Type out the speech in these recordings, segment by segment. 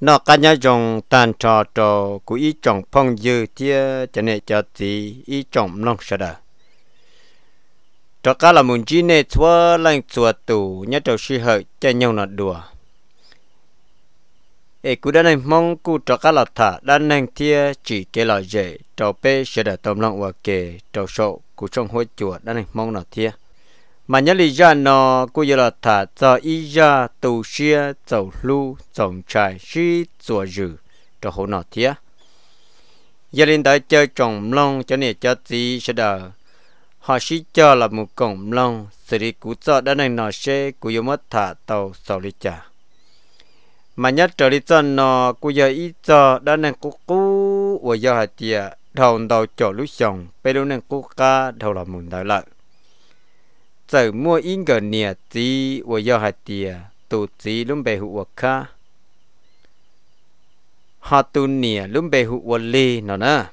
nó cá nhân trồng tàn trò trò của ý trồng phong dư tia cho nên cho tí ý trồng nông sợ đó trò cá là muốn chi nè chúa lành chúa tù nhớ đầu suy hợi cho nhau nọ đùa ê cú đã nên mong cú trò cá là thả đã nên tia chỉ cái là dễ trò pe sẽ đã tôm lòng và kề trò sổ cú trong hối chùa đã nên mong nọ tia mà nhớ lý do nó cô giờ là thả cho ý ra tù xia tàu lu tổng trại xí chùa rử cho hổ nọ thía giờ lên tới chơi trồng long cho nên cho tí sẽ đờ họ xí cho là một cổng long xử lý cú cho đã nên nó sẽ cú giờ mất thả tàu sau lý trả mà nhớ trở lý do nó cô giờ ý cho đã nên cú cú ở giờ hạt địa đầu đầu chỗ lúc xong bây giờ nên cú ca đầu là muốn đại lợi giờ mua in cái nè gì và giờ hạt tiền tụ gì luôn bề hụt cả họ tụ nè luôn bề hụt lì nó nè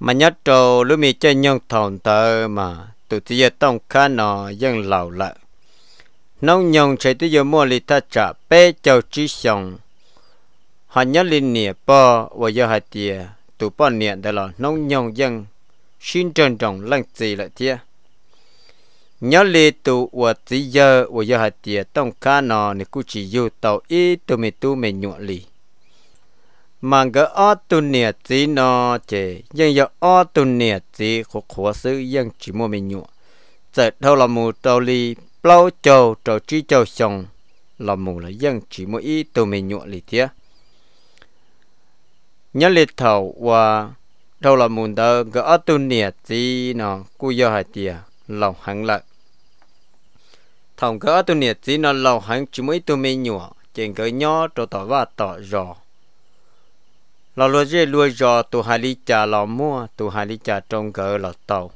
mà nhớ trâu lúc mi chơi nhông thòng tờ mà tụi tụi giờ tông khá nọ dân lão lợ nông nhông chạy tụi giờ mua lì ta trả bé châu trí xong họ nhớ lì nè bò và giờ hạt tìa tụi bò nè đó là nông nhông dân xin trần trọng lăng gì lại tìa nhớ lì tụ và tí giờ và giờ hạt tiệt tông cá nọ nè cú chỉ yêu tàu ít tụ mày tụ mày nhọn lì mà gỡ ở tụ nè tí nọ chè nhưng giờ ở tụ nè tí khó khó xứ nhưng chỉ mua mày nhọn giờ đâu là mù tàu lì bao châu trầu chi châu xong là mù là nhưng chỉ mua ít tụ mày nhọn lì thế nhớ lì thầu và đâu là mù tàu gỡ ở tụ nè tí nọ cú giờ hạt tiệt lâu hẳn lợi. thằng gỡ tu nhiệt gì nó lâu hẳn chỉ mấy tu mê nhụa chèn gỡ nhỏ cho tỏ và tỏ rõ lò lúa dê lúa giò tụ hai lý trà lò mua tụ hai lý trà trong gỡ lò tàu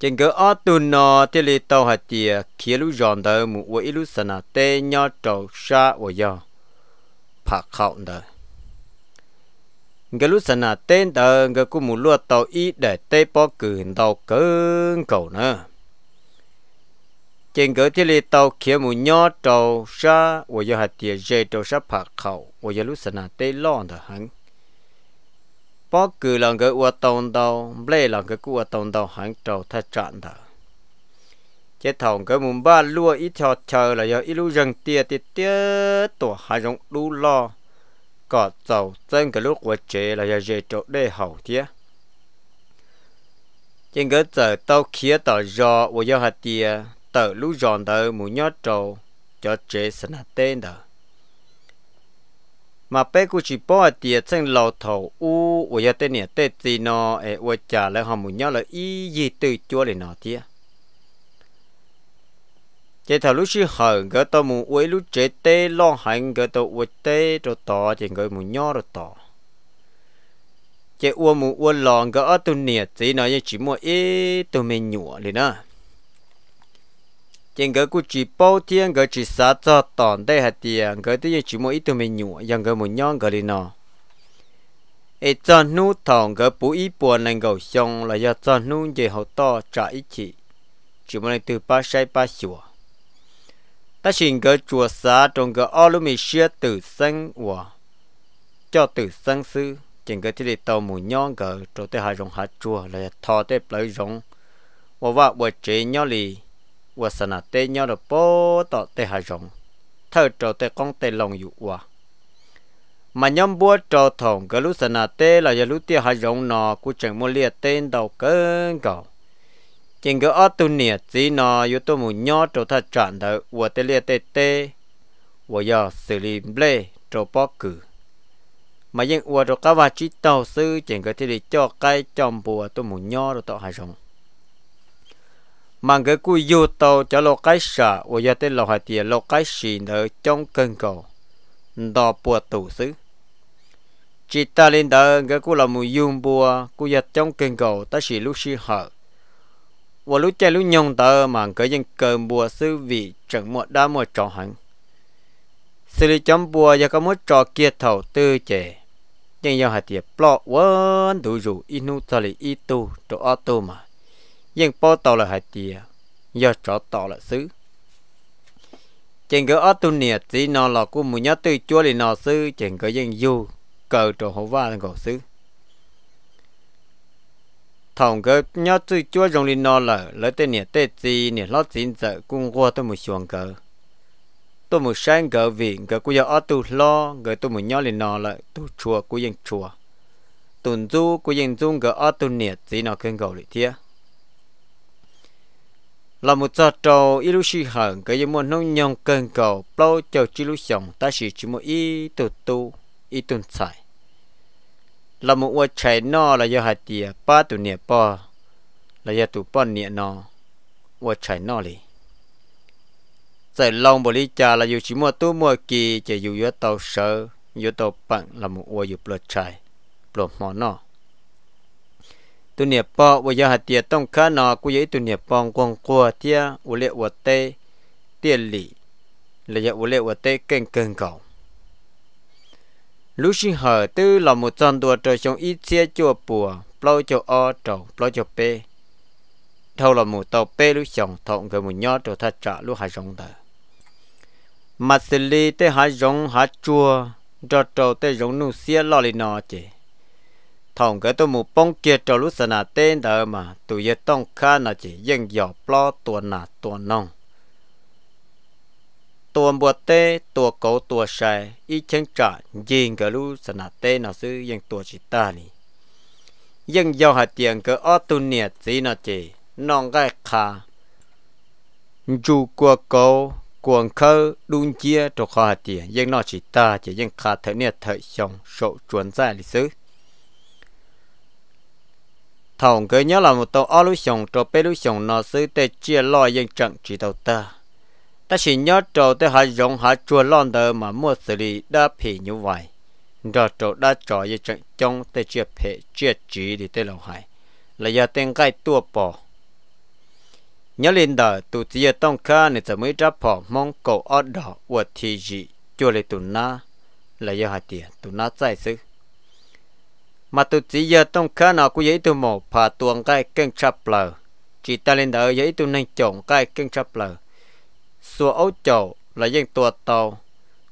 chèn gỡ ở tu nọ thì lý tàu hạt chìa kia lú giòn đỡ mụ uế lú sân à tê nhỏ trầu xa ổ giò phạt khảo đỡ cái lúc sân à tên tờ cái cụ muốn lúa tàu ít để tê bó cử tàu cơn cầu nữa trên thiết thì tàu kia mù nhỏ tàu xa, và giờ hạt tiền dây tàu xa phạt khẩu và giờ lúc sân à tê lon thở hắn bó cử là cái uo tàu tàu lê là cái uo tàu tàu hắn tàu thắt chặn thở chế thòng cái mùng ba lúa ít cho chờ là do ít lúa rừng tia tia tia tổ hai giống đu lo có tàu chân cái lúc của chế là giờ dễ chỗ để hậu thế trên cái giờ tàu kia tàu giò của giờ hạt tia tàu lũ giòn tàu mũi nhót trầu cho chế sinh hạt tên đó mà bé của chị bỏ tia trên lầu thầu u của giờ tên nè tên gì nó ở của trả lại họ mũi nhót là ý gì từ chúa để nó thế chế thầu lúc xưa hở cái tao mù uế lúc chế tê lo hành cái tao uế tê rồi tỏ chế gỡ mù nhỏ rồi tỏ chế uế mù uế lòn cái ở tu nè chỉ nói như chỉ mua ít tu mè nhủa liền à chế cái cũng chỉ bao tiền cái chỉ sát cho tòn đây hạt tiền cái tới như chỉ mua ít tu mè nhủa dòng cái mù nhỏ cái liền à ê cho nu thằng cái bù ít buồn này gầu xong là do cho nu về học to trả ít chỉ chỉ mua này từ ba sai ba sửa ta xin gỡ chùa xá trong gỡ ô lũ mì xưa tử sân hòa cho tử sân sư chỉnh gỡ thì để tàu mù nhon gỡ cho tới hai rồng hạt chùa là thọ tới lấy rồng và vợ bữa chế nhau lì và sân à tê nhau được bố tọ tới hai rồng thở cho tới con tê lòng dụ hòa mà nhóm búa trò thòng gỡ lũ sân à tê là giờ lũ tia hai rồng nọ của chẳng mua liệt tên đầu cơn cầu chính cái ở tu nè chỉ nó yếu tố mù nhỏ cho thật chọn thở của tê liệt tê tê của giờ xử lý lê cho bó cử mà những của chỗ các bà chỉ tàu sư chính cái thì để cho cái trong bùa tu mù nhỏ rồi tao hai sống mà cái cú yêu tàu cho lo cái sợ của giờ tê lo hay tiền lo cái gì nữa trong cơn cầu đó bùa tủ sư chỉ ta lên đời cái cú là mù dùng bùa cú giật trong cơn cầu ta chỉ lúc xí hợp 我路在路用到嘛，个人个莫是为整莫大莫装行，是哩装博也个莫装街头对者，ยังยังหาเตียปลอกวันดูอยู่อินุทะเลอีตูตัวอตูมายังปอต่อละหาเตียยอดจอต่อละซื้อเจงก็อตูเนี่ยสีนอนหลอกกูมุญยะตื้อจัวเลยนอซื้อเจงก็ยังอยู่เกิดตัวหัวว่าก็ซื้อ thông cái nhớ từ chúa trong linh nó là lấy tên nè tên gì nè lót tiền giờ cũng qua tôi một xuồng cờ tôi một sáng cờ vì cái cũng giờ ở tu lo người tôi một nhớ linh nó là tu chùa cũng dân chùa tuần du cũng dân du cái ở tu nè gì nó kinh cầu lại thế là một giờ trâu ít lúc sinh hận cái dân muốn nông nhông kinh cầu bao cho chỉ lúc sống ta chỉ chỉ một ít tu tu ít tuần xài เรามัวใช้นอเรายะหดเตียป้าตุเนี่ยป้อเรายะตุป้อนเนี่ยนอวัวใช้นอเลยใส่ลองบริจาเราอยู่ชิมัวตู้มัวกีจะอยู่ยัวเตาเสือยัวเตาปังเรามัวอยู่ปลดชายปลดหมอนอตุเนี่ยป้อวยาหดเตียต้องข้านอกุยตุเนี่ยปองกวงกัวเทียอุเลวัวเตเตียลีเราจะอุเลวัวเตเก่งเก่งเก่า lúc sinh hở tư là một trận đua trời sống ít chia chùa bùa bao cho o trầu bao cho bê thâu là một tàu bê lúc sống thọng gần một nhó trầu thật trả lúc hai sống tờ mà xử lý tê hai giống hai chua cho trầu tê giống nụ xia lo lì nọ chê thòng cái tôi một bông kia trầu lúc sân à tên tờ mà tụi giờ tông kha nà chỉ dân dọ plo tuần nà tuần nong. ตัวบัวเต้ตัวโกตัวชายอีเชิงจ่ายิงกับลูสนาเต้นอซื้อยังตัวจิตานี่ยังยาวหาเตียงกับออตุเนียสีนอเจน้องไก่คาจูกัวโกกวงเคอดุนเจียตัวคาเตียยังนอจิตาเจยังคาเธอเนี่ยเธอชงโสจวนใจลิซื้อ thòng cứ nhớ là một tàu ô lũ sòng trò bê lũ sòng nó xứ tê chia lo dân trận chỉ đầu ta ta chỉ nhớ trò tới hai dùng hạ chùa lon đờ mà mua xử lý đã phê như vậy rồi trò đã trò như trận trong tới chia phê chia chỉ thì tới lâu hai là giờ tên cái tua bò nhớ lên đờ tụ chia tông kha nên sẽ mới ra bỏ mong cầu ở đỏ của thì gì chùa lại tụ na là giờ hai tiền tụ na giải sức mà tụ chia tông kha nào cũng dễ tụ mổ phá tuồng cái kênh chập lờ chỉ ta lên đờ dễ tụ nên chọn cái kênh chập lờ สัวเอาเจ้าเรายังตัวเตา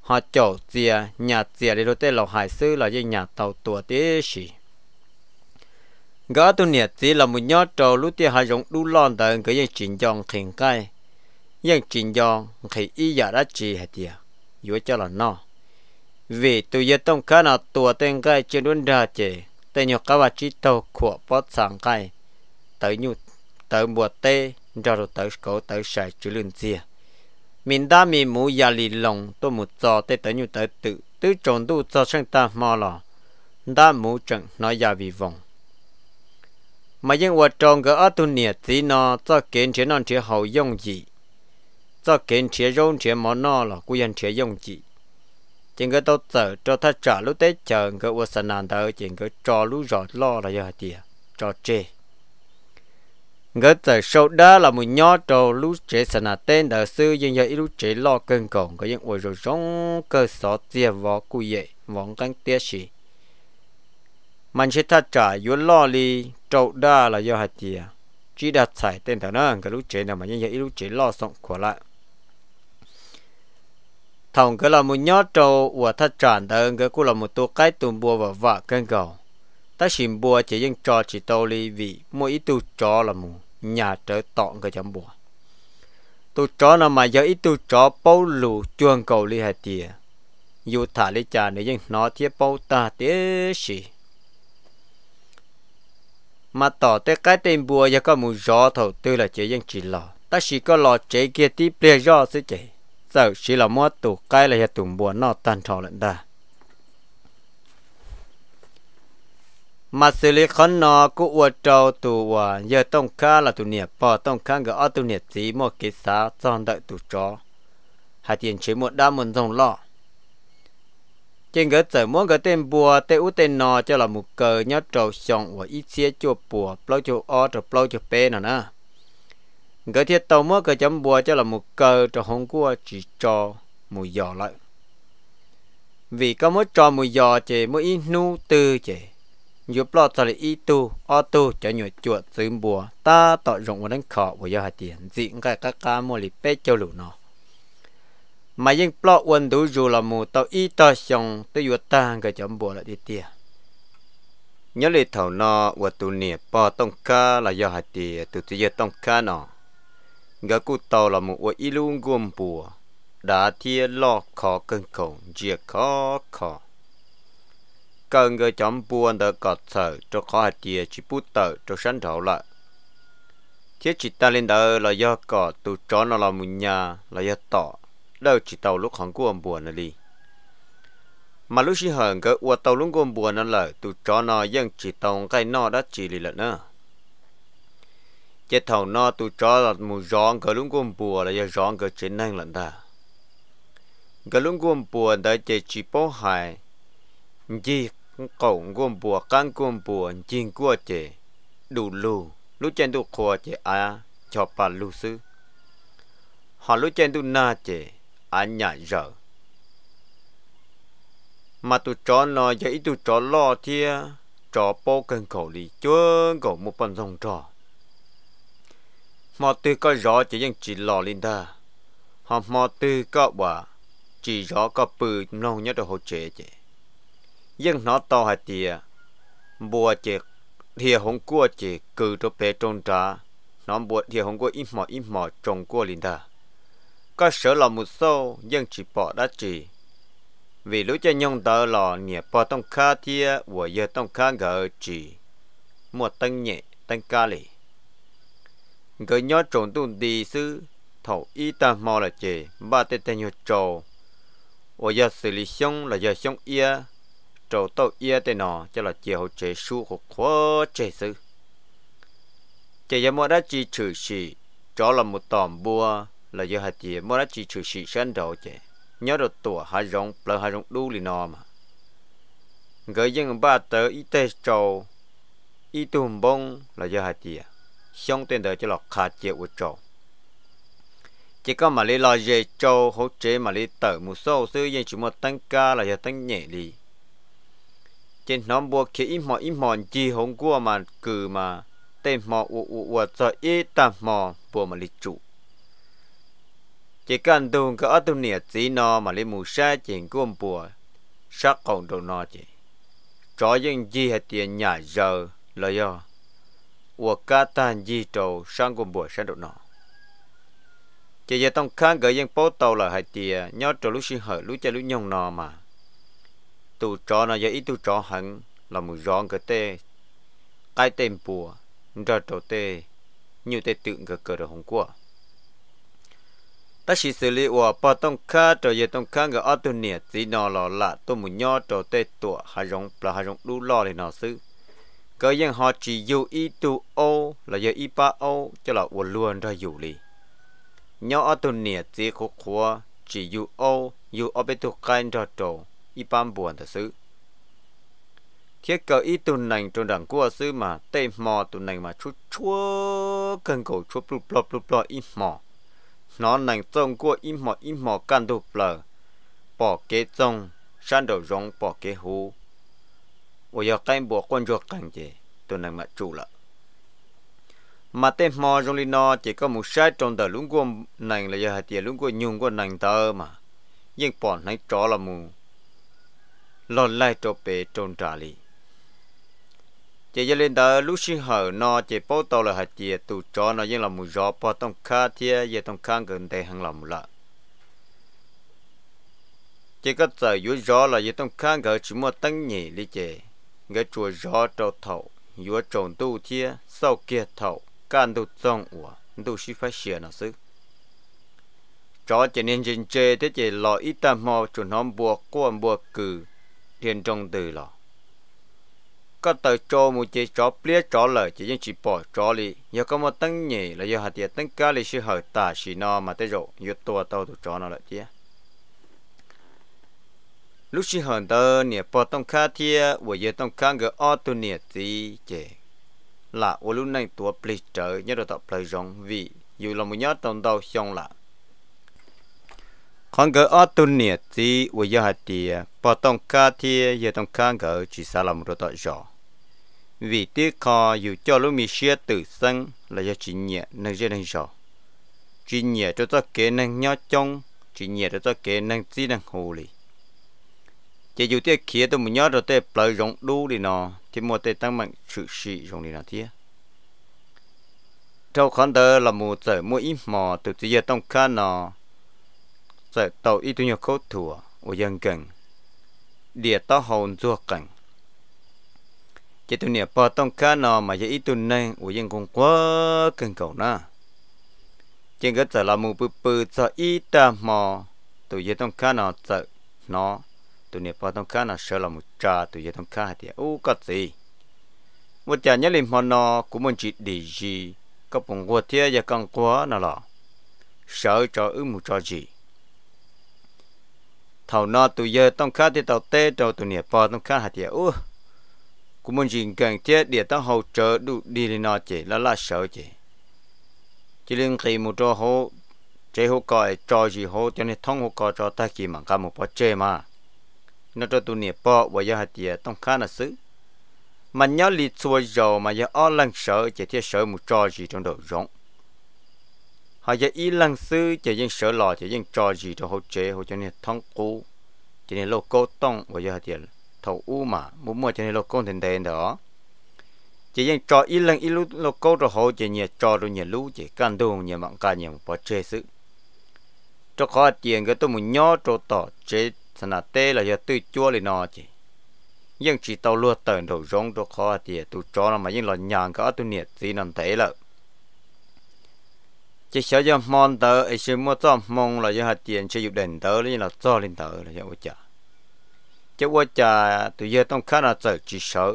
หาเจ้าเจียหยาเจียในรถเต้เราหายซื้อเรายังหยาเตาตัวเต้สิก็ตัวเนี่ยจีเรามุญยอดเจ้ารู้ที่หายงดูร้อนแต่ก็ยังจินยองเข่งใกล้ยังจินยองเขยอีอยากได้จีเหตียอยู่เจ้าหล่อนนอวิตัวยต้องขนาดตัวเต็งใกล้เจนุนดาเจแต่ยกกว่าจิตโตขวบปอดสังไกล tới nhu tới mùa tê ra rồi tới cổ tới sài chữ lương chia mình đã mi mũ ya lì lồng tôi một cho tê tới nhu tới tự tứ trộn tu cho sang ta mò lò đã mũ trận nói ya vì vòng mà những vật tròn gỡ ở tu nhiệt gì nó cho kiến chế non chế hậu dùng gì cho kiến chế rôn chế món nó là quy nhân chế dùng gì chính cái tôi chờ cho ta trả lúc tết chờ cái vật sản nàn tới chính cái trò lúc rõ lo là do hạt tiền trò ngỡ tờ sâu đó là một nhỏ trâu lũ trẻ sẵn là tên đờ sư nhưng giờ lũ trẻ lo cân cổng có những người rồi sống cơ sở tia võ cùi vậy võng căng tia xì mình sẽ thắt trả yếu lo li trâu đó là do hạt tia chỉ đặt xài tên thằng đó cái lũ trẻ nào mà nhưng giờ lũ trẻ lo sống khổ lại thằng cái là một nhỏ trâu và thắt trả đời cái cũng là một tổ cái tùm bùa và vạ cân cổng ta xin bùa chỉ những trò chỉ tàu li vì mỗi ít tu trò là mù nhà trở tọn cái chấm bùa tu chó nó mà giờ ít tu chó bao lù chuông cầu li hạt tìa dù thả li trà nữa nhưng nó thiết bao ta tế gì mà tỏ tới cái tên bùa giờ có mùi gió thầu tư là chế dân chỉ lò ta chỉ có lò chế kia tí ple gió sẽ chế giờ chỉ là mua tủ cái là hệ tủ bùa nó tan trò lận ta mà xử lý khó nó cũng ua trâu tù ua giờ tông khá là tù niệm bỏ tông khá ngỡ ở tù niệm gì một cái xá tròn đợi tù chó hai tiền chế muộn đã muốn dòng lọ trên gỡ trời muốn gỡ tên bùa tên út tên nò cho là một cờ nhớ trâu sòng và ít xía chua bùa plau chua o trầu plau chua pe nè nè gỡ thiết tàu muốn gỡ chấm bùa cho là một cờ trầu hồng cua chỉ cho mùi giò lại vì có mỗi trò mùi giò chè mỗi ít nu tư chè nhiều lo cho lại ít tu ô tu cho nhồi chuột dưới bùa ta tạo rộng vào đánh khó của do hạt tiền dị cái các ca mua lì bé châu lũ nó mà những lo quân đủ dù là mù tao ít tao xong tới vừa ta cái chấm bùa lại đi tia nhớ lì thầu nó và tu nè bỏ tông ca là do hạt tiền tụ tụ giờ tông ca nó gã cụ tàu là một và ít luôn gồm bùa đã thiên lo khó cân khổng diệt khó khó cần người chọn buồn đỡ cọt sở cho khó hạt chia chỉ bút tờ cho sẵn thảo lại thiết chỉ ta lên đỡ là do cỏ tụ chó nó là mùn nhà là do tỏ đâu chỉ tàu lúc hàng của ông buồn đi mà lúc xí hờn cái ua tàu lúc của ông buồn nó là tụ chó nó dân chỉ tàu cái nó đã chỉ lì lợn nữa chết thầu nó tụ chó là mù giòn cái lúc của ông buồn là do giòn cái chiến năng lận ta cái lúc của ông buồn đã chỉ chỉ bó hại gì cổng gồm bùa căn gồm bùa chín cua chế đủ lù lũ chen đủ khoa chế à cho bà lù sư họ lũ chen đủ na chế à nhả giờ, mà tụ chó nó dậy tụ chó lo thia chó bố cần khẩu đi chúa cổ một bằng dòng trò mà tư có rõ chỉ dân chỉ lo lên ta họ mà tư có bà chỉ rõ có bự nông nhất là hỗ trợ chế nhưng nó to hạt tiề, bùa chè thì hồng cua chè cứ cho bé trôn trả, nó bùa thì hồng cua im mỏ im mỏ trồng cua liền ta có sở là một sâu nhưng chỉ bỏ đã chỉ vì lúc cho nhông tờ lò nhẹ bỏ tông khá thia bùa giờ tông khá gỡ chỉ một tăng nhẹ tăng ca lì gỡ nhó trộn tuôn đi sư thầu y ta mò là chè ba tê tê nhô trầu ở giờ xử lý xong là giờ xong ia trâu tàu yê tên nó cho là chiều chế su của khó chế sư chế giờ mua đã chỉ trừ xì cho là một tòm bùa là giờ hạt chế mua đã chỉ trừ xì sân đầu chế nhớ được tuổi hai rong lỡ hai rong đu lì nó mà gửi dân ba tờ y tế trâu y tùm bông là giờ hạt chế xong tên đời cho là khá chế của trâu chỉ có mà lý lo dễ trâu hỗ chế mà lý tờ một số sư dân chỉ một tăng ca là giờ tăng nhẹ đi trên nón bùa kia ít mò ít mòn chi hồng cua mà cử mà tên mò u u u cho ít tạm mò bùa mà lịch trụ chỉ cần tùng có ở tùng nịa chỉ nó mà lấy mù sa chuyện cuồng bùa sắc còn đồ nó chỉ cho những gì hết tiền nhà giờ là do của cá tan gì trầu sang cuồng bùa sang đồ nó chỉ giờ tông kháng gửi những bố tàu là hai tiền nhớ trầu lúc sinh hở lúc chơi lúc nhông nó mà tu cho nó giờ ít tu cho hẳn là một giòn cái tê cái tên bùa ra chỗ tê như tê tượng cái cờ đồ hồng quốc ta chỉ xử lý của bà tông khá trở về tông khá cái ở tu nè chỉ nó là lạ tôi muốn nhớ trở tê tụa hà rong là hà rong đủ lo thì nó xứ cái dân họ chỉ yêu ý tu ô là giờ ý ba ô cho là uốn luôn ra dù đi. nhớ ở tu nè chỉ khổ khổ chỉ yêu ô yêu ở bên tu cái ra trổ 一般不的事。thiết cờ ít tuần nành trong đảng của sư mà tê mò tuần nành mà chút chúa cần cầu chúa plop plop plop plop ít mò nó nành trông của ít mò ít mò can đồ plờ bỏ kế trông san đầu rong bỏ kế hú ôi giờ cái bộ quan ruột cảnh gì tuần nành mà chủ lợ mà tê mò trong linh nó chỉ có một sai trong đời lũng của nành là giờ hạt tiền lũng của nhung của nành tơ mà nhưng bọn này chó là mù lo lại cho bé trôn trả lì chị gia lên đó lúc sinh hở nó chị bố tàu là hạt chị tụ cho nó nhưng là mù gió bỏ tông khá thia về tông khang gần đây hàng lòng lạ chỉ có giờ yếu gió là yếu tông khang gỡ chỉ mua tăng nhỉ lý chị gỡ chùa gió trâu thầu yếu trồng tu thia sau kia thầu can tu trồng ủa tu sĩ phát xỉa nó sức cho chị nên dân chê thế chị lo ít tam mò chuẩn hòm bùa quan bùa cử thiên trong từ lọ có tờ cho một chế chó plia chó lở chỉ những chỉ bỏ chó li nhớ có một tăng nhỉ là giờ hạt tiền tăng cá li sẽ hở tả chỉ nó mà tới rộ giờ tua tàu tụ chó nó lại chứ lúc chỉ hở tờ nè bỏ tông khá thia và giờ tông khá ngờ o tu nè gì chè là ô lúc này tua plia trở nhớ được tập plia rong vì dù là một nhớ tông đầu xong là con gỡ ở tu nè thì vừa giờ hạt thì bỏ tông cá thì giờ tông cá gỡ chỉ xa làm rồi tọt giỏ vì tiếc khó dù cho lúc mi xia tự sân là do chỉ nhẹ nâng dây nâng gió, chỉ nhẹ cho ta kế nâng nhó trong chỉ nhẹ cho ta kế nâng chi nâng hồ lì chỉ dù tiếc kia tôi muốn nhớ rồi tôi plei rộng đủ đi nọ thì mua tôi tăng mạnh sự sĩ rộng đi nọ thiệt trong khán đờ là một giờ mua ít mò từ giờ tông cá nọ giờ tàu ít tu nhiều khâu thua ở dân cần địa to hồn rùa cần chỉ tu nhiều bờ tông cá nào mà chỉ ít tu này ở dân cũng quá cần cầu na trên cái giờ là mù bự bự giờ ít ta mò tu dễ tông cá nào giờ nó tu nhiều bờ tông cá nào sợ là một trà tu dễ tông cá thì u có gì một chả nhớ liền mòn nó cũng muốn chỉ để gì có bụng quạt thế và càng quá nọ lọ sợ cho ư một trò gì thầu nọ tụi giờ tông khá thì tàu tê trâu tụi nè bò tông khá hạt địa u cũng muốn gì cần chết địa tao hậu trợ đủ đi lên nọ chị là là sợ chị chỉ liên khi một trò hô chế hô còi trò gì hô cho nên thông hô còi trò ta kỳ mà cả một bó chế mà nó cho tụi nè bò và giờ hạt địa tông khá là xứ mà nhớ lịch xua dầu mà giờ o lăng sợ chỉ thiết sợ một trò gì trong đầu rộng họ giờ y lăng sư chỉ dân sở lò chỉ dân trò gì cho hỗ trợ hỗ trợ này thông cú chỉ này lô cô tông và giờ tiền thầu u mà muốn mua chỉ này lô cô tiền tiền đó chỉ dân trò y lăng y lô lô cô rồi hỗ trợ nhà trò rồi nhà lú chỉ can đồ nhà mạng ca nhà bỏ chế sự cho khó tiền cái tôi muốn nhớ cho tỏ chế sanh tế là giờ tôi chua lên nó chỉ nhưng chỉ tao lúa tờn đầu rong cho khó tiền tôi cho nó mà nhưng là nhàng cả tôi nhiệt gì nằm thế là chỉ sợ cho mong tờ ấy sẽ mua cho mong là do hạt tiền sẽ dùng đền tờ nên là cho linh tờ là do cha chứ qua cha tụi giờ tông khá là sợ chỉ sợ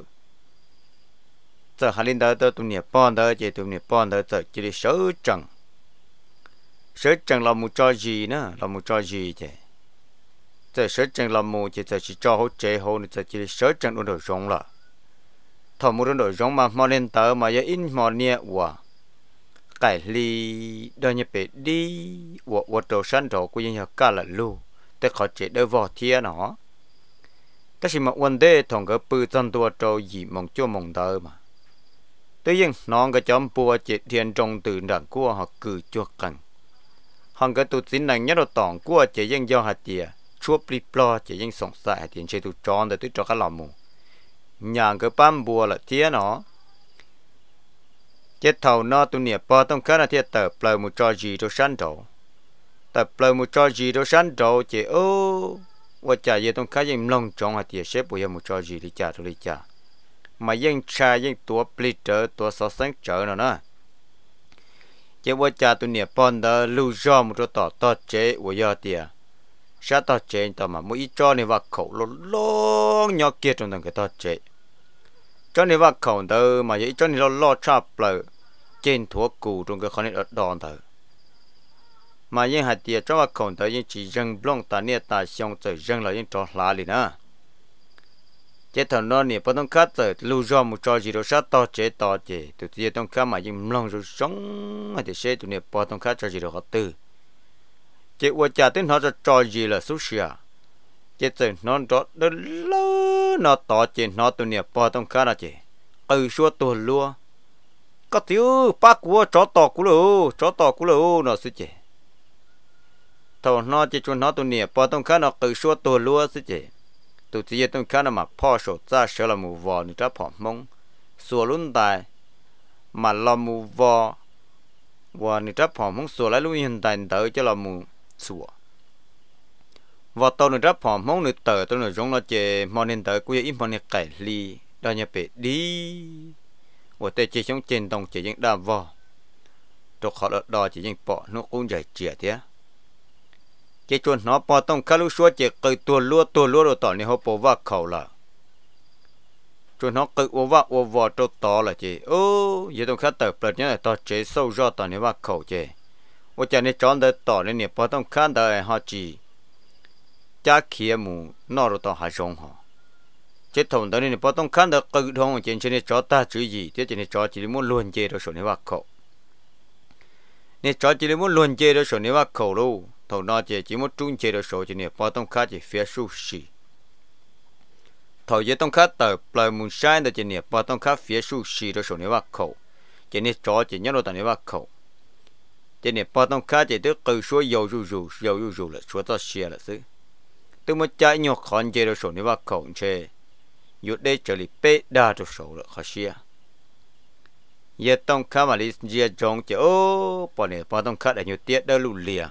sợ hạt linh tờ tờ tụi nhà pon tờ chỉ tụi nhà pon tờ sợ chỉ để sợ chẳng sợ chẳng là một trò gì nữa là một trò gì chứ sợ sợ chẳng là một chỉ sợ chỉ cho hỗ trợ hỗ nữa chỉ để sợ chẳng đủ đồ rộng là thọ một được rộng mà mong linh tờ mà giờ in mòn nhẹ quá cái li đôi nhịp đi wo wo trâu săn trâu của dân cả là lu tôi khó chế đôi vò thia nó Tất nhiên một vấn đề thằng cái bự chân tua trâu gì mong cho mong đỡ mà Tuy nhiên nó cái chấm bùa chế thiên trong từ đảng của họ cử chuột cẳng hàng cái tu sĩ này nhất là tòng của chế dân do hạt địa, chúa pli plo chế dân sống sài hạt tiền chế tụt tròn để tụt cho các lò mù nhà cái bám bùa là thia nó chết thầu nó tụi nè bò tông khá là thiệt tờ bờ một trò gì đồ săn đồ tờ bờ một trò gì đồ săn đồ chị ô và chả gì tông khá yên lòng trong hạt thiệt xếp bây giờ một trò gì đi trả thôi đi trả, mà yên cha yên tua pli trở tua so sánh trở nữa nè chế vợ cha tụi nè bọn đó lưu do một chỗ tỏ tỏ chế vợ giờ tiệt, sao tỏ chế tao mà mỗi cho nè vật khẩu lố lố nhỏ kia trong thằng cái tỏ chế cho nè vật khẩu đó mà vậy cho nè lo lo cha bờ trên thua cụ trong cái khói ở đòn thở mà những hạt tiền cho bà khổng tới những chỉ rừng blong ta nia ta xong tới rừng là những trò lạ lì á chế thằng nó nè bắt nó khát tới lưu do một trò gì đó sát to chế to chế tụi tiền tông khát mà những blong rồi sống thì sẽ tụi nè bắt nó khát trò gì đó họ tư chế qua trả tiếng họ trò gì là sushi à chế tới nó đó đó nó to chế nó tụi nè bắt nó khát là chế ừ xua tụi luôn có thiếu ba của chó tỏ cú lô chó tỏ cú lô nó sư chị thầu nó chỉ cho nó tụi nè bỏ tông khá nó cử số tù lúa sư chị tụi chỉ tông khá nó mà po sổ ra sợ là mù vò nữa trả phỏng mông sủa luôn tài mà lo mù vò và nữa trả phỏng mông sủa lại luôn hiện tại đỡ cho là mù sủa và tao nữa rắp hòm mong nữa tờ tao nữa rong nó chè mòn nên tờ cũng ít mòn nên cải ly đa nhà bể đi ว่าแต่เจ้าเจนตองเจียงดาวอตกขอดดอเจียงปอนกุ้งใหญ่เจียเทียเจ้าชวนน้อปอต้องคารุชัวเจเกิดตัวลวดตัวลวดต่อเนี่ยเขาบอกว่าเขาละชวนน้อเกิึกว่าอวววอตต่อละเจเอออยังต้องคัดเติบเลยเนี่ยต่อเจสู้ยอดต่อเนี่ยว่าเขาเจว่าจ้าเนี่ยจอดได้ต่อเนี่ยปอต้องคันเติฮะจีจ้าเขียหมูนอรู้ต่อหาชงหอจ็ดทงตอนนี้เนี่ยพอต้องขันเดกกก็ท้องเจนเชนี่จอตาจืจีเจนเชนี่จอจีริมุลวนเจดสุนิวัคเขเนี่ยจอจีริมุลวนเจดสุนิวักเขาลูทงนาเจจิมุจุนเจดอโสจีเนี่ยพอต้องขัดจีเฟียสุสีถอยต้องขัดเต๋อปลายมุนชายเด็กเจเนี่ยพอต้องขัดเฟียสุสีดสุนิวักเขาเจนี่ยจอจีเนี่ยเราตอนนี้วักเขาเจนี่ยพอต้องคัดเจตุกูช่วยยาวยูยูยวยูยูเลยช่วยต่อเชียร์เลยสิตัวมันจยกขอนเจโดสุนิวักเขาเชยุดได้จลิเปด้ทุกสละเขอเชียยต้องข้ามาลิสเจียจงเจโอปอเนี่ปอต้องขัดอยยุเตี้ยได้ลุเลีย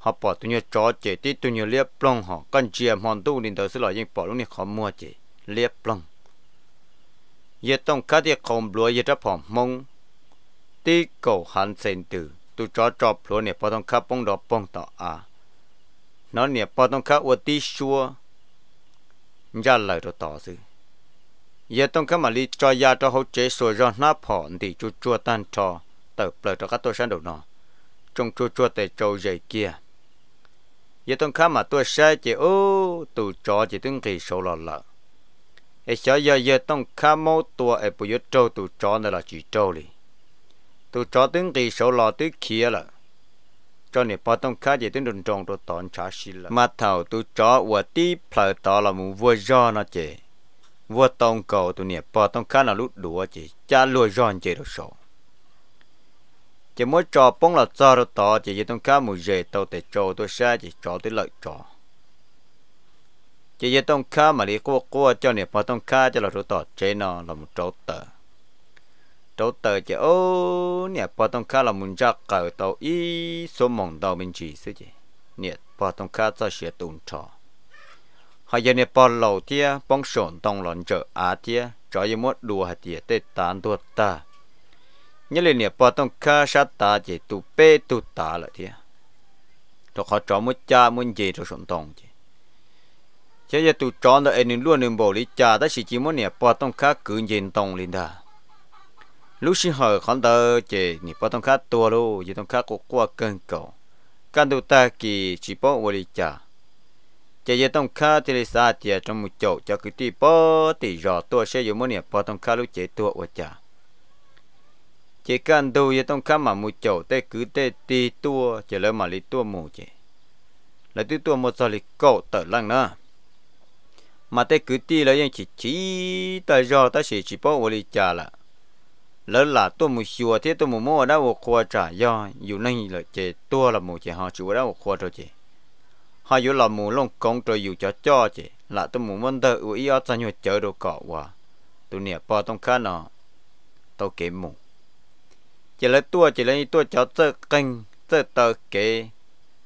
เอปอตุนยจอเจตีตุนยเลียปลองหอกันเจียมอนตู้นินเตอร์สลอยยิงปอลุนี่ขอมัวเจเลียปล้องยต้องขัดเยคมบลัวยจะผอมมงตีเก่าหันเซนตือตุจอจอบพลัวเนี่ยปอต้องขัดป้องดอกป้องต่ออานอนเนี่ยปอต้องขัดอวดตีชัวยาเลยต่อซื้อ giờ tôi cái mà đi cho ya cho hậu chế rồi do nó phỏ thì chua chua tan trò tờ bờ cho các tôi sáng đầu nọ trong chua chua tề châu dày kia giờ tôi khá mà tôi sai chỉ ô tụ chó chỉ tương kỳ số lọ lợ ấy sợ giờ giờ tôi khá mâu tua ấy bùi yếu trâu tụ chó này là chỉ châu đi tụ chó tương kỳ số lọ tứ kia là cho nên bắt tông khá chỉ tương đồn tròn đồ tòn trả xí là mà thầu tụ chó và tí phở tỏ là mù vừa do nó chỉ vua tông cầu tụi nè bỏ tông khá nào lút đùa chỉ cha lùi ròn chế được sổ chỉ mỗi trò bóng là cho được tỏ chỉ chỉ tông khá mùi dề tàu để trò tôi xa chỉ trò tôi lợi trò chỉ chỉ tông khá mà đi qua qua cho nè bỏ tông khá cho là được tỏ chế nó là một trâu tờ trâu tờ chỉ ô nè bỏ tông khá là muốn ra cầu tàu y số mỏng tàu mình chỉ xí chỉ nè bỏ tông khá cho sẽ tụng trò họ giờ này bỏ lâu tia bong sổn tông lòn chợ á tia cho yêu mốt đùa hạt tia tê tan tua ta như lên này bỏ tông khá sát ta chỉ tu bê tu ta là tia cho họ cho mốt cha muốn gì cho sổn tông chứ chứ giờ tu chọn là anh luôn nên bỏ lý cha ta chỉ chỉ mốt này bỏ tông khá cứ nhìn tông lên đó lúc sinh hở con tơ chỉ nị bỏ tông khá tua luôn chỉ tông khá có qua cơn cầu căn đầu ta kỳ chỉ bỏ vô lý cha จะยังต้องค่าทเลซาเจียจมุจโจจะคือที่ปอติรอตัวเชยอยู่มื่อเนี่ยพอต้องค่าลูกเจตัวอวจ่าเจกันดูยังต้องข่ามามูโจแต่คือแต่ตีตัวจะเริ่มมาลิตัวมูเจแล้วที่ตัวมดสลิโกเตอร์ลังนะมาแต่คือตีแล้วยังฉีฉีแตาจอตาเฉีฉีปอวลิจาละแล้วหล่าตัวมูชัวเทตัวมูโม่ได้วัวควจ่ายออยู่ในเลยเจตัวละมูเจหาชัวได้วัวควจาเจ họ yếu là mù lông công rồi yếu cho cho chị là tôi mù vấn đề u ở sao nhiều chơi đồ cọ quá tôi nè bỏ trong khăn nó tôi kể mù chỉ là tua chỉ là tua cháu chơi kênh chơi tờ kế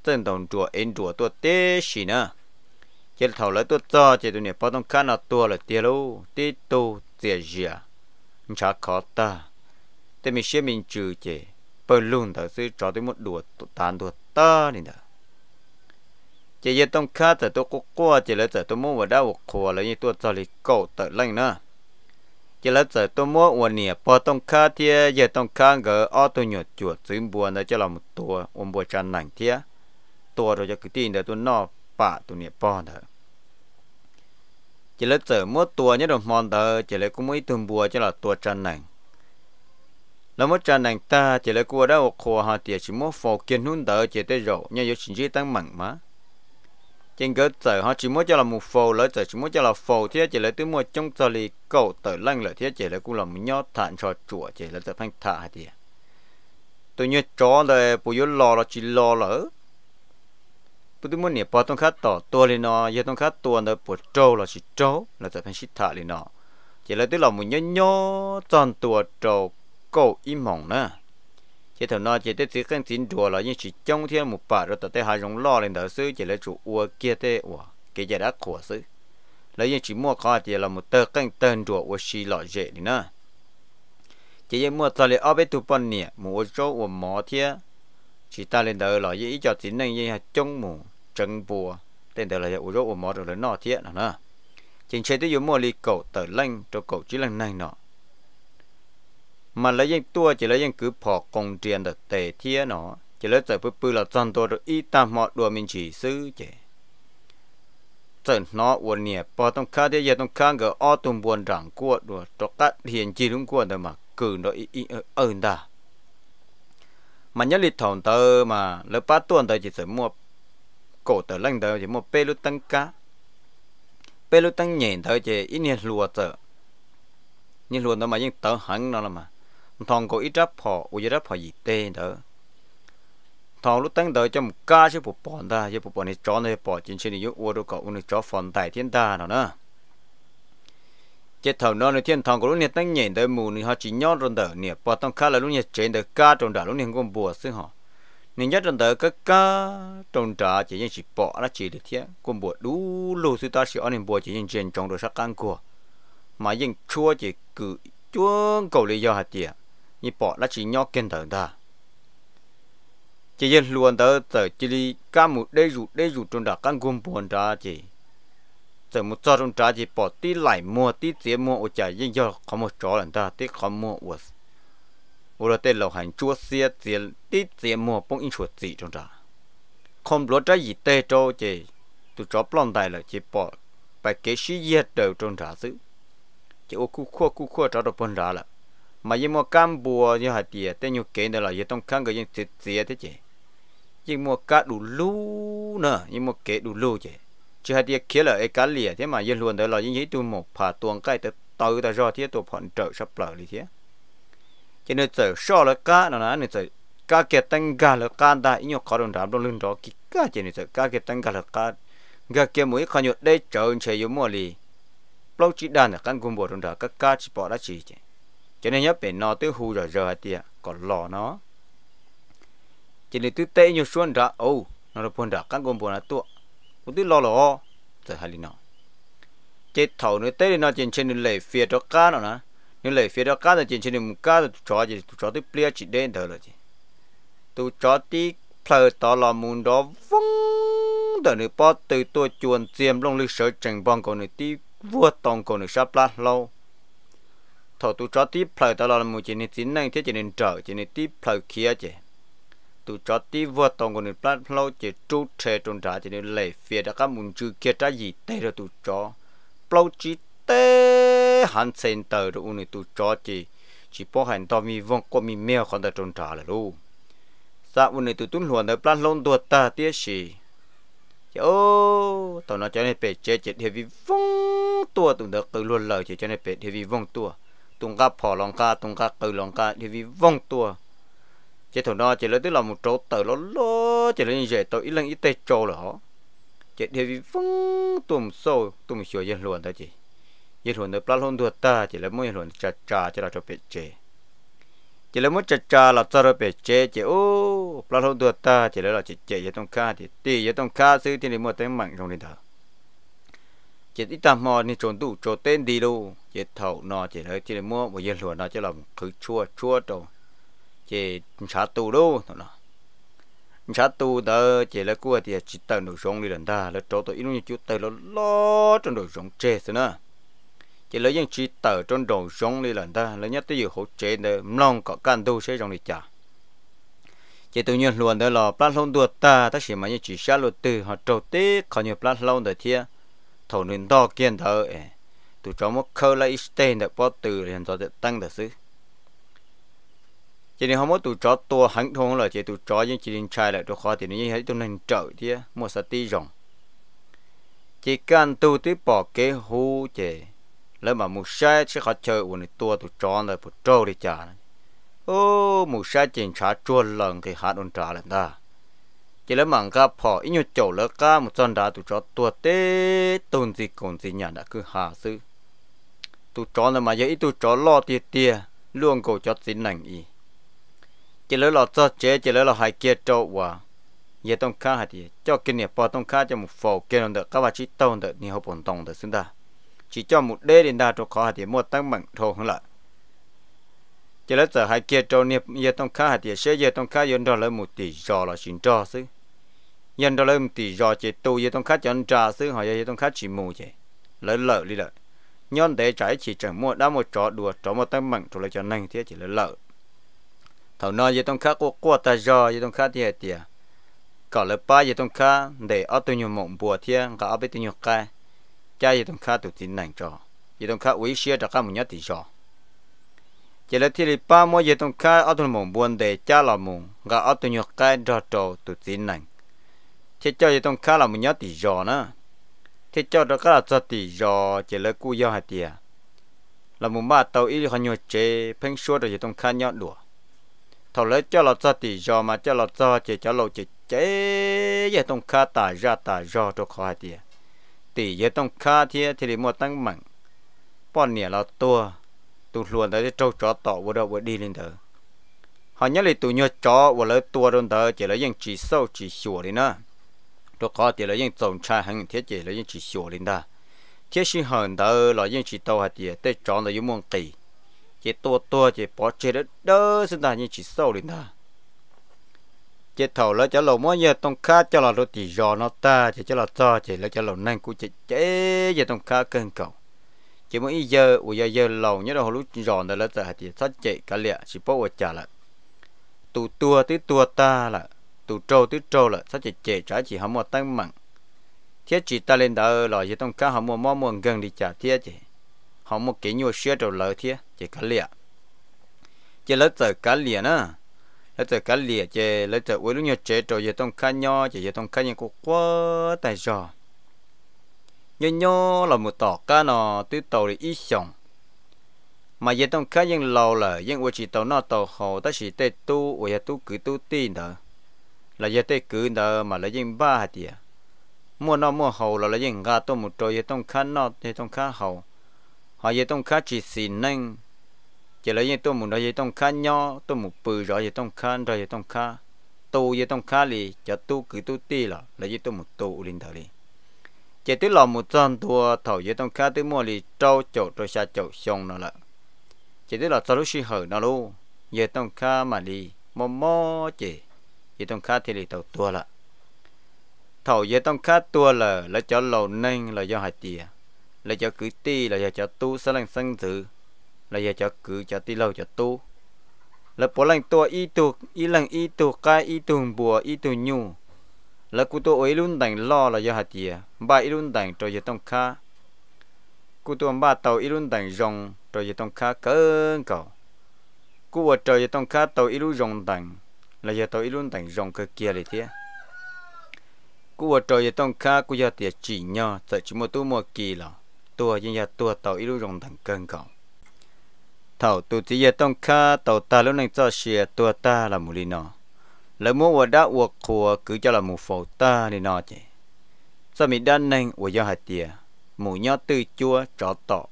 chân đồng chùa em chùa tua tê xì nè chỉ là thầu lấy tua cho chỉ tôi nè bỏ trong khăn nó tua là tê lô tê tu tê gì à chả khó ta thế mình xem mình chơi chị bờ luôn thật sự cho tôi một đùa tàn đùa ta nên จะยังต้องค่าแต่ตัวกกัวจะแล้วแต่ตัวมั่วได้หัวครัวแล้วยี่ตัวจอริโกเต่เล่งเนาะจะแล้วแต่ตัวมัวัวนเนี่ย พอต้องค่าเทียยังต้องค่าเกออตัวหยดจวดซึมบัวนะจะเราตัวอมบัวจันหนังเทียตัวเราจะึือตีนเดีตัวนอป่าตัวเนี่ยป้อนเถอะจะแล้วเจอมัวตัวเนี่ยดมมอนเถอะจะแล้วก็ไม่ตัวบัวจะเราตัวจันหนังแล้วม่จานนังตาเจริญกัวได้ว่าคอหาเตียชิมว่ฟอกเกินหุ่นเตอเจตโด้รเนี่ยยศชินจีตั้งมั่งมา trên cơ sở họ chỉ muốn cho là một phổ lợi chỉ muốn cho là phổ thế chỉ là từ mua trong giờ lì cầu tờ lăng lợi thế chỉ là cũng là một nhót thản cho chùa chỉ là tập phanh thả thì tôi nhớ chó là bùi yếu lò là chỉ lò lỡ tôi muốn nhớ bao tông khác tỏ tua lên nó giờ tông khác tua nó bùi trâu là chỉ trâu là tập phanh xịt thả lên nó chỉ là từ là một nhót nhót toàn tua trâu cầu im mỏng nữa thế thằng nó chỉ tới chỉ cần chín đùa là những chỉ trong thiên một bà rồi tới hai rong lo lên đời sư chỉ lấy chủ ua kia tê ua cái giờ đã khổ sư lấy những chỉ mua khó thì là một tờ cần tên đùa ua xì lọ dễ đi nữa chỉ những mua tao lấy ở bên tu bận nè mua chỗ ua mỏ thiên chỉ ta lên đỡ là những cho chín nên những trong mù trần bùa tên đời là ua chỗ ua mỏ rồi là nọ thiên nữa chính chế tới dùng mua ly cầu tờ lăng cho cầu chỉ lăng này nọ มันแล้วยังตัวจะแล้วยังคือพอกกงเตรียนแต่เทียเนาะจะแล้วจะปื้ปื้อเราจันตัวรอีตามหมอดัวมินชีซื้อเจจนเนาะวันเนี่ยพอต้องฆ้าเดียาต้องฆ้างก็ออตุนบวนรังกวดัวตกัดเหียนจีรุ่งกวดเดมาเกิราอีเออเออดามันยัลิถองเตอมาแล้วป้าตัวนัตนจะใส่มัวโกเตอร์ลังเตอจะมัวเปรุตังกะเปรุตังเหนียนเตอจะอีเนี่ยลัวเตอร์นี่ยลัวเตอมายังเตอหังนั่นละมา thằng có ít rắp họ, u rắp họ gì tên đó thằng lúc tăng đời cho một ca chứ bộ bọn ta chứ bộ bọn này chó này bỏ chính trên này u đâu có u này chó phòn tài thiên ta nó nữa chết thằng nó này thiên thằng có lúc này tăng nhảy đời mù này họ chỉ nhót rồi đợi nè bỏ tăng khá là lúc này chết đời ca trong đảo lúc này còn buồn xứ họ nên nhất trong đợi cái ca trong trả chỉ những chỉ bỏ là chỉ được thiên còn buồn đủ lâu suy ta sẽ ở nên bùa chỉ những trên trong đồ sắc căn của mà những chua chỉ cứ chuông cầu lý do hạt tiền bỏ là chỉ nhỏ kiên thở ta chỉ nhận luôn tớ tớ chỉ đi cá một đây rụt đây rụt trong đó căn gom buồn ra chỉ tớ một cho trong trá chỉ bỏ tí lại mua tí chế mua ở chả nhưng giờ không một chó lần ta tí không mua uất ở đó tên lầu hành chúa xe chế tí chế mua bông in chuột gì trong đó không lo trái gì tê cho chỉ tụi cho plon đại là chỉ bỏ bài kế sĩ yên đều trong đó giữ chỉ ô khu khu khu khu cho được buồn ra là mà yên mua cam bùa như hạt tiền tên nhiều kế nữa là yên tông khăn cái yên chết chết thế chứ yên mua cá đủ lú nữa yên mua kế đủ lú chứ chứ hạt tiền kia là cái cá lìa thế mà yên luôn đó là yên thấy tu một phà tuồng cái tới tới ta do thế tôi phận trợ sắp lở đi thế cho nên sợ so là cá nó là nên sợ cá kia tăng gà là cá đã yên có đồng đạm đồng lưng đó kí cá cho nên sợ cá kia tăng gà là cá gà kia mỗi khăn nhột đây trời chơi yêu mua lì lâu chỉ đàn là căn cung bộ đồng đạm các cá chỉ bỏ ra chỉ chứ cho nên nhớ bể nó tới hù rồi giờ thì còn lò nó cho nên tư tê nhiều xuân đã ô nó là buồn đã các gồm buồn là tụ cũng tư lo lò giờ hai nó chết thầu nữa tê nó trên trên lề phía đó cá nó nè nếu lề phía đó cá là trên trên một cá cho gì cho tôi plea chỉ đen thôi rồi chứ tôi cho tí phờ tỏ là muốn đó vung đợt nó bắt từ tôi chuồn xiêm long lư sở trình bong còn nữa tí vua tòng còn nữa sắp lát lâu ทตุจอติพลอยตลอดมูจินิสินังเทจินินจอจินิติพลอเขียเจตุจอติวัวตองกุนิพลพลเจจูเทตุนดาจินิเลเฟียดกามุนจูเกตายีเตระตุจอพลอยจิตเตหันเซนเตอร์อุนิตุจอจีจีพ่อหันตอมีวงก็มีเมียคนตะจุจดาละลูสาอุนิตุตุนหลวงในพลลงตัวตาเตี้ยสีเจ้าตอนนั้นเจ้าเนี่ยเป็ดเจ็ดเดียววงตัวตุนเด็กตัวลวนเลยเจ้าเนี่ยเป็ดเทวีวงตัวตุงกาพอลองกาตุงกาเกลองกาที่วิว่องตัวเจ้าถนอเจ้าเลยตัวเราหมดโจเตอร์ล้ล้เจ้าเลยยังเจ้าตัวอีหลังอีเตจโจเลยเหรอเจ้าที่วิว่องตุ่มโซ่ตุ่มเฉียวยันหลวนเถอะจียันหลวนตัวปลาหลวนตัวตาเจ้าเลยไม่หลวนจ้าจ้าเจ้าเราจะเป็ดเจ เจ้าเลยไม่จ้าจ้าเราจะเราเป็ดเจเจ้าโอ้ปลาหลวนตัวตาเจ้าเลยเราเจ้าเย็นต้องฆ่าที่ตีเย็นต้องฆ่าซื้อที่ในมือเต็มมั่งตรงนี้เถอะ chết ít tạm mò thì trốn tủ trốn tên đi đâu chết thầu nó chết hơi chỉ mua một giờ lúa nó chết làm cứ chua chua đồ chết xả tù đâu nó xả tù đó chết là cua thì chỉ tận đồ sống đi lần ta là chỗ tôi ít như chú tờ nó lo trong đồ sống chết nữa chết lấy những chỉ tờ trong đồ sống đi lần ta lấy nhất tới giờ hỗ trợ để mong có can tu sẽ trong đi trả chỉ tự nhiên luôn đó là plasma tuột ta ta chỉ mà như chỉ sát luôn từ họ trâu tết còn nhiều plasma đó thiệt thổ nên to kiên thở tụ cho một khâu lại tên để bỏ từ liền cho tăng được sự chỉ nên không một tụ cho to hắn thôn là chỉ tụ cho những chỉ nên trai lại cho khó thì nên hãy tụ nên trợ thì một sát tí rồng chỉ cần tụ tí bỏ kế hú chỉ lấy mà một sai sẽ khó chơi của uống tua tụ cho là một trâu đi chả ô một sai chỉ trả chua lần thì hát ông trả lần ta chỉ là mảng gặp phở ít nhiều chỗ là cả một chân đá tụi chó tua tê tôn gì còn gì nhà đã cứ hà sư tụi chó là mà giờ ít tụi chó lo tia tia luôn cổ chó xin nành y chỉ là lo cho chế chỉ là lo hai kia trâu hòa giờ tông khá hạt gì cho kinh nghiệm bỏ tông khá cho một phở kia nó được các bà chỉ tông được nhiều hộp tông được xứng ta chỉ cho một đế đến đa cho khó hạt gì mua tăng bằng thôi hơn lại chỉ là giờ hai kia trâu nè giờ tông khá hạt địa sẽ giờ tông khá giờ đó là một tỷ giò là xin cho xứ giờ đó là một tỷ giò chỉ tu giờ tông khá cho anh trả xứ họ giờ tông khá chỉ mù vậy lỡ lỡ đi lỡ nhon để trái chỉ chẳng mua đã một trò đùa trò một tấm bằng rồi cho nành thế chỉ lỡ lỡ thầu nói giờ tông khá của của ta giò giờ tông khá thì hết tiền cả lỡ ba giờ tông khá để ở tu nhiều mộng bùa thiên cả ở bên tu nhiều cái cha giờ tông khá tụt tin nành trò giờ tông khá quý xưa cho có một nhát tỷ giò chỉ là thì ba mỗi giờ trong khai ở tuần mùng buồn để cha là mùng gà ở tuần nhật cái rõ trâu tụt tin nặng chỉ cho giờ trong khai là mùng nhớ tỷ giò nữa chỉ cho đó cái là cho tỷ giò chỉ là cú giò hạt tiền là mùng ba tàu ít họ nhớ chế phanh xua rồi giờ trong khai nhớ đùa thầu lấy cho là cho tỷ giò mà cho là cho chỉ cho lâu chỉ chế giờ trong khai tả ra tả giò cho khó hạt tiền tỷ giờ tông khai thì thì mua tăng mạnh bọn nè là tua tụ luôn tới trâu chó tỏ vừa đâu vừa đi lên đó họ nhớ lại tụ nhớ chó vừa lấy tua đôn đó chỉ lấy những chỉ sâu chỉ sủa đi nữa tôi có thì lấy những trồng trai hàng thiết chỉ lấy những chỉ sủa lên đó thiết sinh hơn đó là những chỉ tàu hạt gì tới chó là những mông tỷ chỉ tua tua chỉ bỏ chế đó đỡ xin ta những chỉ sâu lên đó chỉ thầu lấy cho lầu mỗi giờ tông khá cho là đôi tỷ giò nó ta chỉ cho là cho chỉ lấy cho lầu nang cũng chỉ chế giờ tông khá cơn cầu chỉ muốn ít giờ ủa giờ giờ lâu nhất là lúc giòn đó là tại thì sát chạy cả lẹ chỉ bố ở chả là tụ tua tí tua ta là tụ trâu tí trâu là sát chạy chạy trái chỉ hầm một tăng mặn thiết chỉ ta lên đó là chỉ tông cá hầm một món muộn gần đi trả thiết chỉ hầm một kỹ nhiều xe đầu lỡ thiết chỉ cả lẹ chỉ lỡ tờ cả lẹ nữa lỡ tờ cả lẹ chỉ lỡ tờ uống lúc nhiều chạy trâu giờ tông cá nho chỉ giờ tông cá nhau cũng quá tài giỏi nhớ nhớ là một tổ cá nó tí tàu để ít sống mà giờ tông cá nhưng lâu là nhưng ở chỉ tàu nó tàu hồ ta chỉ tê tu ở giờ tu cứ tu tin đó là giờ tê cứ đó mà là nhưng ba hạt tiền mua nó mua hồ là là nhưng gà tôm một trôi giờ tông cá nó thì tông cá hồ họ giờ tông cá chỉ xin năng giờ là nhưng tôi một nói giờ tông cá nhỏ tôi một bự rồi giờ tông cá rồi giờ tông cá tu giờ tông cá thì cho tu cứ tu tin là là giờ tôi một tu linh thờ đi chỉ tới lò một chân thua thầu dưới tông khá tới mua thì trâu chậu rồi xa chậu xong nó là chỉ tới lò sau lúc suy hở nó luôn dưới tông khá mà đi mò mò chỉ dưới tông khá thì lì tàu tua là thầu dưới tông khá tua là là cho lầu nênh là do hạt tìa à. là cho cứ ti là do cho tu sẽ lần sân dự là do cho cứ cho ti lâu cho tu là bỏ lần tua y tuộc y lần y tuộc cái y tuồng bùa y tuồng nhu là cụ tôi ấy luôn đành lo là do hạt gì ba ấy luôn đành cho giờ tông khá cụ tôi ba tàu ấy luôn đành rong cho giờ tông khá cơn cầu cụ vợ trời giờ tông khá tàu ấy luôn rong đành là giờ tàu ấy luôn đành rong cơ kia này thế cụ vợ trời giờ tông khá cụ giờ tiệt chỉ nhau sợ chỉ một tu một kỳ là tua nhưng e giờ tua tàu ấy e luôn rong đành cơn cầu thảo tu chỉ giờ tông khá tàu ta luôn đang cho xe tua ta là mù linh nó lỡ mua và đã uộc của cứ cho là một phổ ta thì nó chứ sao mình đang nành của do hạt tìa mù nhó từ chua chó tọ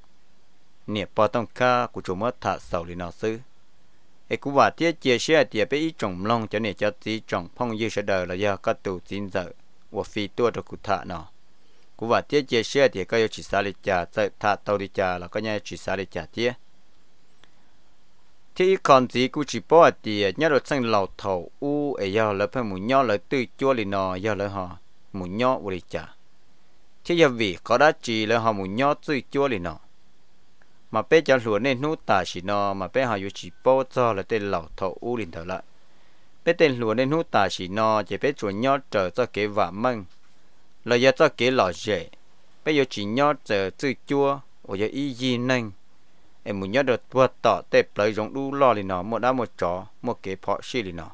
nè bò tông ca của chúng mất thả sầu thì nó xứ, ấy cũng bà tiết chia sẻ tiết bé ít trồng long cho nè cho tí trồng phong dư sẽ đời là do các tù chín giờ của phi tua được cụ thả nó cũng bà tiết chia sẻ tiết có yêu chỉ xa lịch trà thả tàu lịch trà là có nhà chỉ xa lịch trà tiết thì còn gì cũng chỉ bỏ thì nhớ được sang lầu thầu u ấy giờ là phải muốn nhớ lại từ chua liền nọ giờ là họ muốn nhớ u đi chả thế giờ vì có đã chỉ là họ muốn nhớ từ chua liền nọ mà bây giờ lúa nên nút ta chỉ nọ mà bây họ chỉ bỏ cho là tên lầu thầu u lên thở lại bây giờ lúa nên nút ta chỉ nọ chỉ bây giờ nhớ trở cho cái vả măng là giờ cho cái lò dễ bây giờ chỉ nhớ trở từ chua ở giờ ý gì nè em muốn nhớ được vượt tỏ tệ lấy giống đu lo lì nó một đá một chó một kế phọ xì lì nó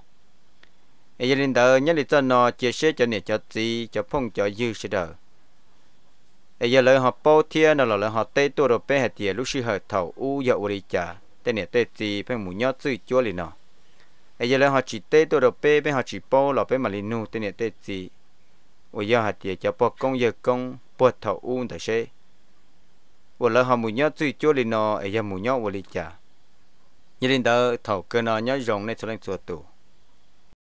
em giờ lên đời nhớ lì cho nó chia sẻ cho nè cho gì cho phong cho dư sẽ đời em giờ lời họ bao thiên nó là lời họ tê tua đồ bé hạt tiền lúc xí hở thầu u dậu đi chả tên nè tê gì phải muốn nhớ chữ chúa lì nó em giờ lời họ chỉ tê tua đồ bé bên họ chỉ bao là bé mà lì nu tên nè tê gì ôi giờ hạt tiền cho bao công giờ công bao thầu u đã xế vừa lỡ họ mù nhớ tùy chỗ lì nó ấy giờ mù nhớ vừa lì chả như linh đó thầu cơ nó nhớ rồng này cho lên chùa tù